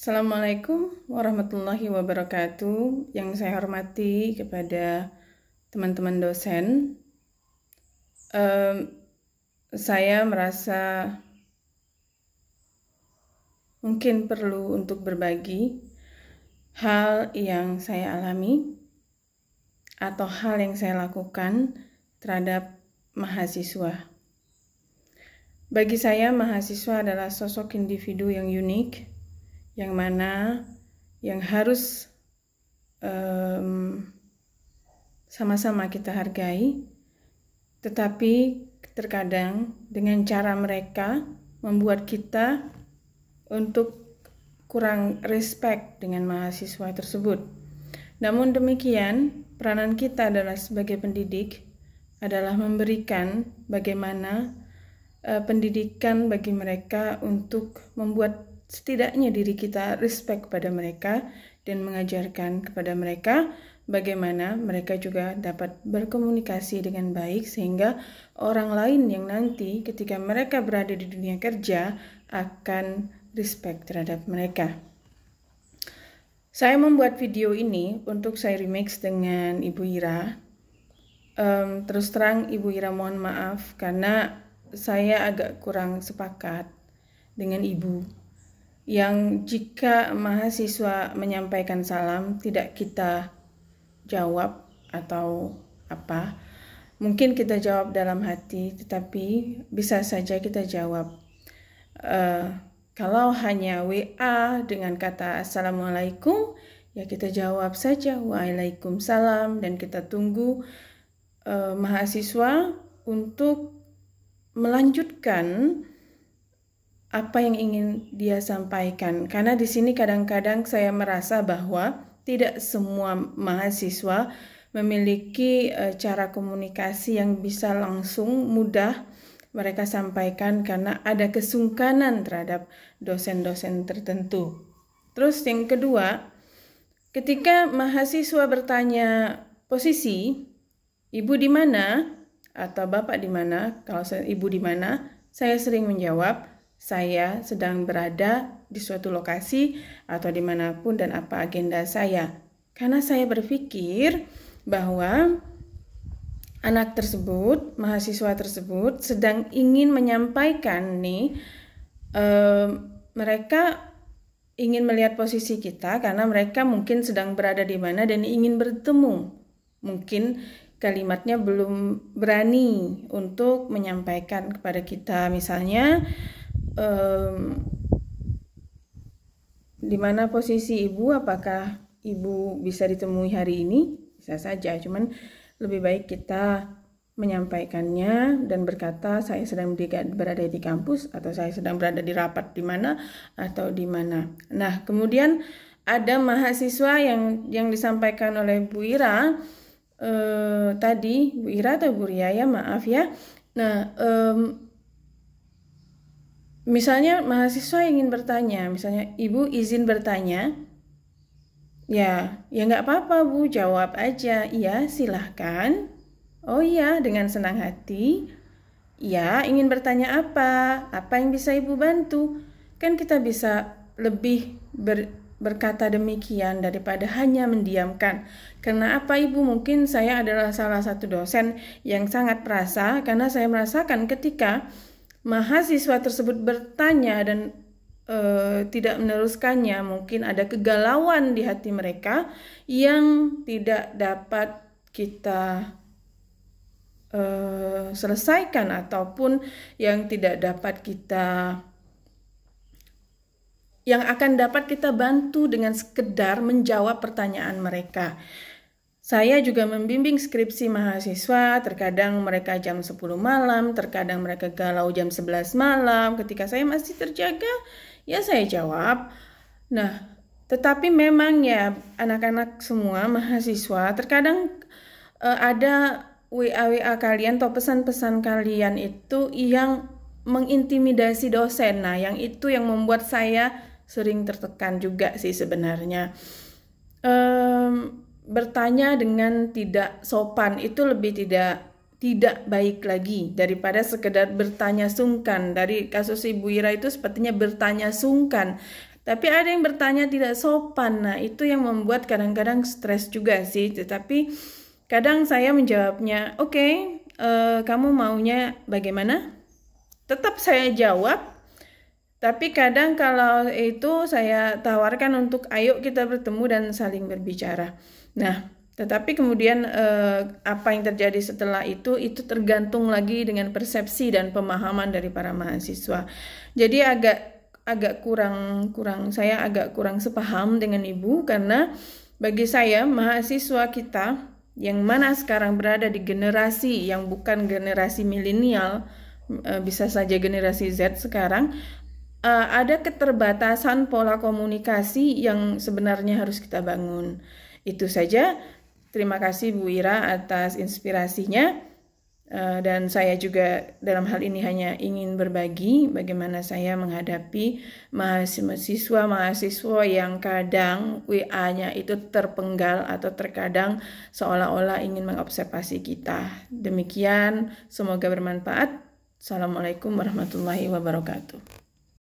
Assalamualaikum warahmatullahi wabarakatuh. Yang saya hormati kepada teman-teman dosen, um, saya merasa mungkin perlu untuk berbagi hal yang saya alami atau hal yang saya lakukan terhadap mahasiswa. Bagi saya, mahasiswa adalah sosok individu yang unik yang mana yang harus sama sama-sama kita hargai, tetapi terkadang dengan cara mereka membuat kita untuk kurang respect dengan mahasiswa tersebut. Namun demikian, peranan kita adalah sebagai pendidik adalah memberikan bagaimana uh, pendidikan bagi mereka untuk membuat setidaknya diri kita respect pada mereka dan mengajarkan kepada mereka bagaimana mereka juga dapat berkomunikasi dengan baik sehingga orang lain yang nanti ketika mereka berada di dunia kerja akan respect terhadap mereka. Saya membuat video ini untuk saya remix dengan Ibu Ira. Um, terus terang Ibu Ira mohon maaf karena saya agak kurang sepakat dengan Ibu yang jika mahasiswa menyampaikan salam tidak kita jawab atau apa mungkin kita jawab dalam hati tetapi bisa saja kita jawab uh, kalau hanya WA dengan kata assalamualaikum ya kita jawab saja waalaikumsalam dan kita tunggu uh, mahasiswa untuk melanjutkan apa yang ingin dia sampaikan. Karena di sini kadang-kadang saya merasa bahwa tidak semua mahasiswa memiliki eh, cara komunikasi yang bisa langsung mudah mereka sampaikan karena ada kesungkanan terhadap dosen-dosen tertentu. Terus yang kedua, ketika mahasiswa bertanya posisi, ibu di mana atau bapak di mana, kalau ibu di mana, saya sering menjawab saya sedang berada di suatu lokasi atau dimanapun dan apa agenda saya. Karena saya berpikir bahwa anak tersebut, mahasiswa tersebut sedang ingin menyampaikan nih eh, mereka ingin melihat posisi kita karena mereka mungkin sedang berada di mana dan ingin bertemu. Mungkin kalimatnya belum berani untuk menyampaikan kepada kita misalnya um, di mana posisi ibu apakah ibu bisa ditemui hari ini bisa saja cuman lebih baik kita menyampaikannya dan berkata saya sedang berada di kampus atau saya sedang berada di rapat di mana atau di mana. Nah, kemudian ada mahasiswa yang yang disampaikan oleh Bu Ira eh, tadi Bu Ira atau Bu Ria ya maaf ya. Nah, eh, misalnya mahasiswa ingin bertanya, misalnya ibu izin bertanya, ya, ya nggak apa-apa bu, jawab aja, iya silahkan, oh iya dengan senang hati, ya ingin bertanya apa, apa yang bisa ibu bantu, kan kita bisa lebih ber, berkata demikian daripada hanya mendiamkan. Karena apa Ibu? Mungkin saya adalah salah satu dosen yang sangat perasa karena saya merasakan ketika mahasiswa tersebut bertanya dan e, tidak meneruskannya, mungkin ada kegalauan di hati mereka yang tidak dapat kita e, selesaikan ataupun yang tidak dapat kita yang akan dapat kita bantu dengan sekedar menjawab pertanyaan mereka. Saya juga membimbing skripsi mahasiswa, terkadang mereka jam 10 malam, terkadang mereka galau jam 11 malam. Ketika saya masih terjaga, ya saya jawab. Nah, tetapi memang ya anak-anak semua mahasiswa terkadang uh, ada WA-WA kalian atau pesan-pesan kalian itu yang mengintimidasi dosen. Nah, yang itu yang membuat saya sering tertekan juga sih sebenarnya. Um, bertanya dengan tidak sopan itu lebih tidak tidak baik lagi daripada sekedar bertanya sungkan. Dari kasus Ibu Ira itu sepertinya bertanya sungkan. Tapi ada yang bertanya tidak sopan. Nah, itu yang membuat kadang-kadang stres juga sih. Tetapi kadang saya menjawabnya, "Oke, okay, uh, eh, kamu maunya bagaimana?" Tetap saya jawab tapi kadang kalau itu saya tawarkan untuk ayo kita bertemu dan saling berbicara. Nah, tetapi kemudian eh, apa yang terjadi setelah itu itu tergantung lagi dengan persepsi dan pemahaman dari para mahasiswa. Jadi agak agak kurang kurang saya agak kurang sepaham dengan ibu karena bagi saya mahasiswa kita yang mana sekarang berada di generasi yang bukan generasi milenial eh, bisa saja generasi Z sekarang uh, ada keterbatasan pola komunikasi yang sebenarnya harus kita bangun. Itu saja. Terima kasih Bu Ira atas inspirasinya. Uh, dan saya juga dalam hal ini hanya ingin berbagi bagaimana saya menghadapi mahasiswa-mahasiswa yang kadang WA-nya itu terpenggal atau terkadang seolah-olah ingin mengobservasi kita. Demikian, semoga bermanfaat. Assalamualaikum warahmatullahi wabarakatuh.